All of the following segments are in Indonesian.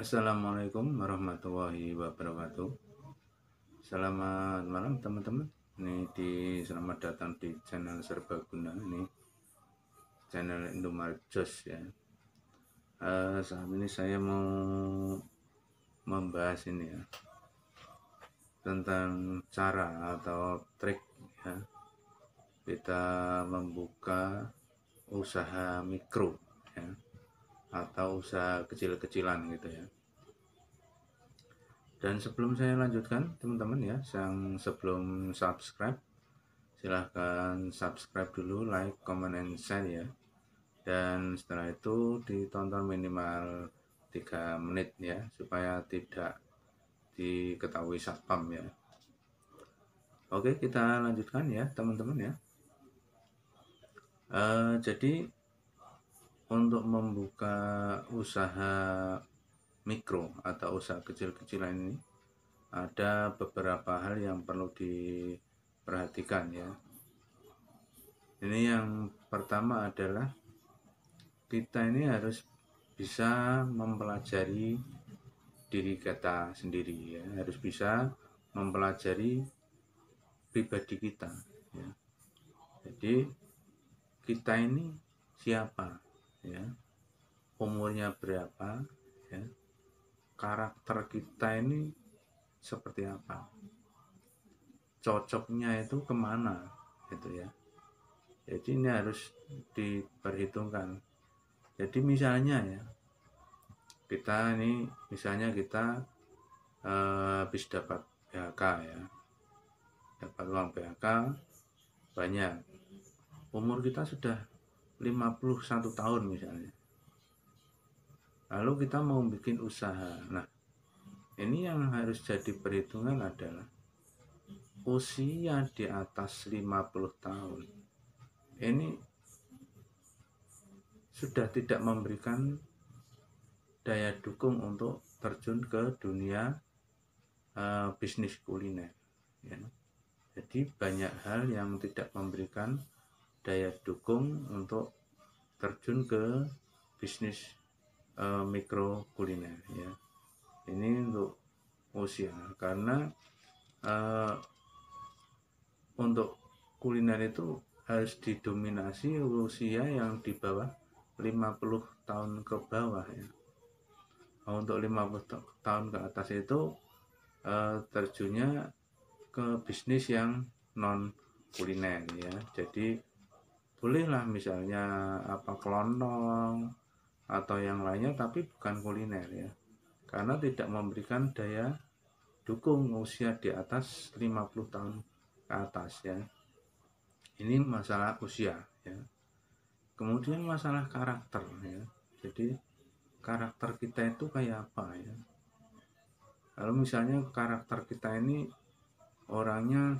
Assalamualaikum warahmatullahi wabarakatuh Selamat malam teman-teman Ini di selamat datang di channel Serbaguna Ini channel Indomar Joss ya uh, Saat ini saya mau membahas ini ya Tentang cara atau trik ya Kita membuka usaha mikro ya atau usaha kecil-kecilan gitu ya dan sebelum saya lanjutkan teman-teman ya yang sebelum subscribe silahkan subscribe dulu like comment and share ya dan setelah itu ditonton minimal 3 menit ya supaya tidak diketahui satpam ya oke kita lanjutkan ya teman-teman ya uh, jadi untuk membuka usaha mikro atau usaha kecil-kecilan ini ada beberapa hal yang perlu diperhatikan ya. Ini yang pertama adalah kita ini harus bisa mempelajari diri kita sendiri ya, harus bisa mempelajari pribadi kita ya. Jadi kita ini siapa? ya umurnya berapa ya karakter kita ini seperti apa cocoknya itu kemana gitu ya jadi ini harus diperhitungkan jadi misalnya ya kita ini misalnya kita uh, habis dapat PHK ya dapat uang PHK banyak umur kita sudah 51 tahun misalnya lalu kita mau bikin usaha nah ini yang harus jadi perhitungan adalah usia di atas 50 tahun ini sudah tidak memberikan daya dukung untuk terjun ke dunia uh, bisnis kuliner ya. jadi banyak hal yang tidak memberikan daya dukung untuk terjun ke bisnis uh, mikro kuliner ya ini untuk usia karena uh, untuk kuliner itu harus didominasi usia yang di bawah 50 tahun ke bawah ya nah, untuk 50 tahun ke atas itu uh, terjunnya ke bisnis yang non kuliner ya jadi bolehlah misalnya apa kelontong atau yang lainnya tapi bukan kuliner ya karena tidak memberikan daya dukung usia di atas 50 tahun ke atas ya ini masalah usia ya kemudian masalah karakter ya jadi karakter kita itu kayak apa ya kalau misalnya karakter kita ini orangnya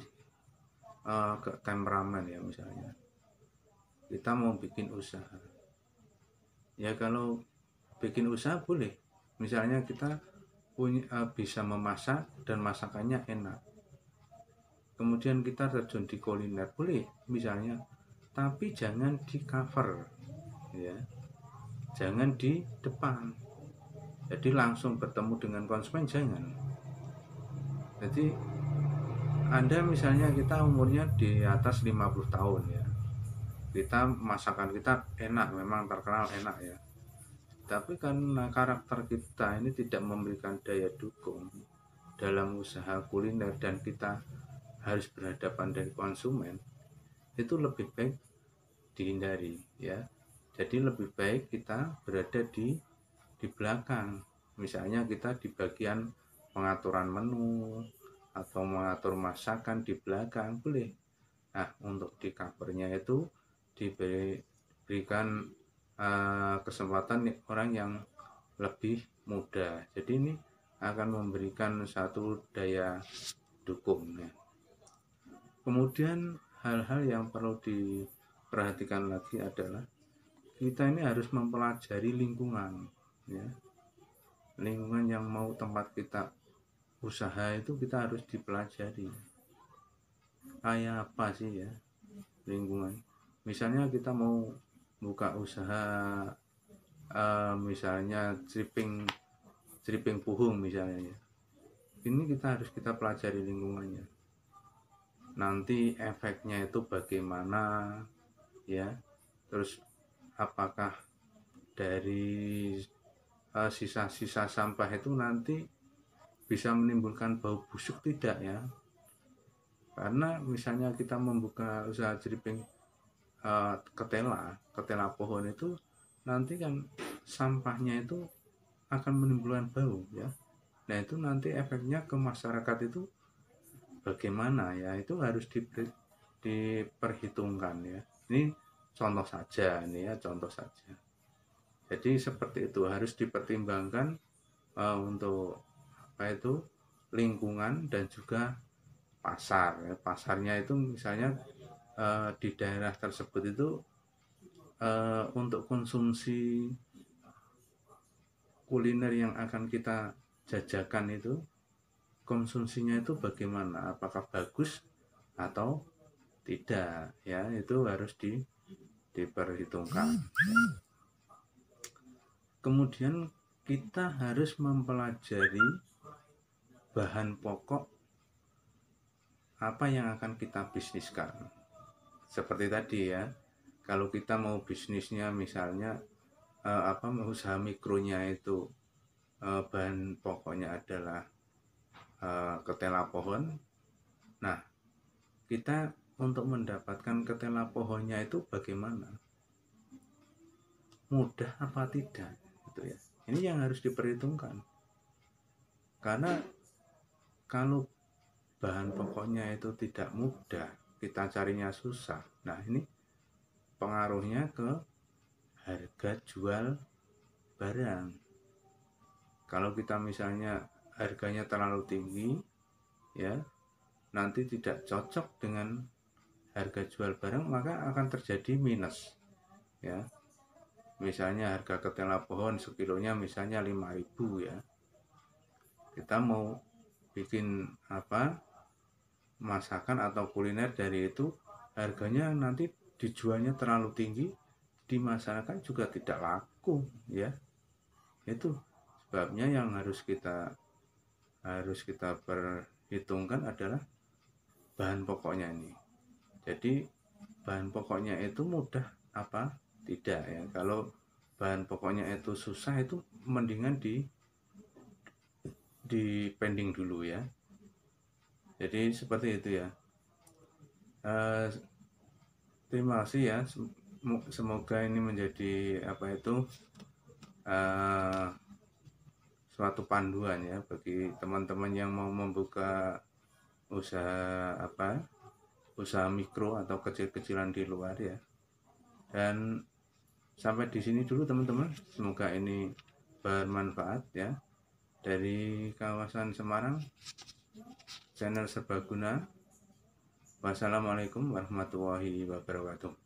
uh, ke temperamen ya misalnya kita mau bikin usaha ya kalau bikin usaha boleh misalnya kita punya eh, bisa memasak dan masakannya enak kemudian kita terjun di kuliner boleh misalnya tapi jangan di cover ya jangan di depan jadi langsung bertemu dengan konsumen jangan jadi anda misalnya kita umurnya di atas 50 tahun ya kita masakan kita enak memang terkenal enak ya tapi karena karakter kita ini tidak memberikan daya dukung dalam usaha kuliner dan kita harus berhadapan dari konsumen itu lebih baik dihindari ya jadi lebih baik kita berada di di belakang misalnya kita di bagian pengaturan menu atau mengatur masakan di belakang boleh nah untuk di covernya itu diberikan uh, kesempatan orang yang lebih muda. Jadi ini akan memberikan satu daya dukungnya. Kemudian hal-hal yang perlu diperhatikan lagi adalah kita ini harus mempelajari lingkungan, ya. lingkungan yang mau tempat kita usaha itu kita harus dipelajari. Kayak apa sih ya lingkungan? misalnya kita mau buka usaha uh, misalnya stripping stripping puhung misalnya ya. ini kita harus kita pelajari lingkungannya nanti efeknya itu bagaimana ya terus apakah dari eh, sisa-sisa uh, sampah itu nanti bisa menimbulkan bau busuk tidak ya karena misalnya kita membuka usaha stripping uh, eh, ketela ketela pohon itu nanti kan sampahnya itu akan menimbulkan bau ya nah itu nanti efeknya ke masyarakat itu bagaimana ya itu harus di, diperhitungkan ya ini contoh saja ini ya contoh saja jadi seperti itu harus dipertimbangkan uh, untuk apa itu lingkungan dan juga pasar ya, pasarnya itu misalnya uh, di daerah tersebut itu uh, untuk konsumsi kuliner yang akan kita jajakan itu konsumsinya itu bagaimana apakah bagus atau tidak ya itu harus di diperhitungkan kemudian kita harus mempelajari bahan pokok apa yang akan kita bisniskan seperti tadi ya kalau kita mau bisnisnya misalnya eh, apa usaha mikronya itu eh, bahan pokoknya adalah eh, ketela pohon nah kita untuk mendapatkan ketela pohonnya itu bagaimana mudah apa tidak gitu ya ini yang harus diperhitungkan karena kalau bahan pokoknya itu tidak mudah kita carinya susah nah ini pengaruhnya ke harga jual barang kalau kita misalnya harganya terlalu tinggi ya nanti tidak cocok dengan harga jual barang maka akan terjadi minus ya misalnya harga ketela pohon sekilonya misalnya 5000 ya kita mau bikin apa masakan atau kuliner dari itu harganya nanti dijualnya terlalu tinggi di masyarakat juga tidak laku ya itu sebabnya yang harus kita harus kita perhitungkan adalah bahan pokoknya ini jadi bahan pokoknya itu mudah apa tidak ya kalau bahan pokoknya itu susah itu mendingan di di pending dulu ya jadi seperti itu ya uh, terima kasih ya semoga ini menjadi apa itu uh, suatu panduan ya bagi teman-teman yang mau membuka usaha apa usaha mikro atau kecil-kecilan di luar ya dan sampai di sini dulu teman-teman semoga ini bermanfaat ya dari kawasan Semarang channel Serbaguna. Wassalamualaikum warahmatullahi wabarakatuh.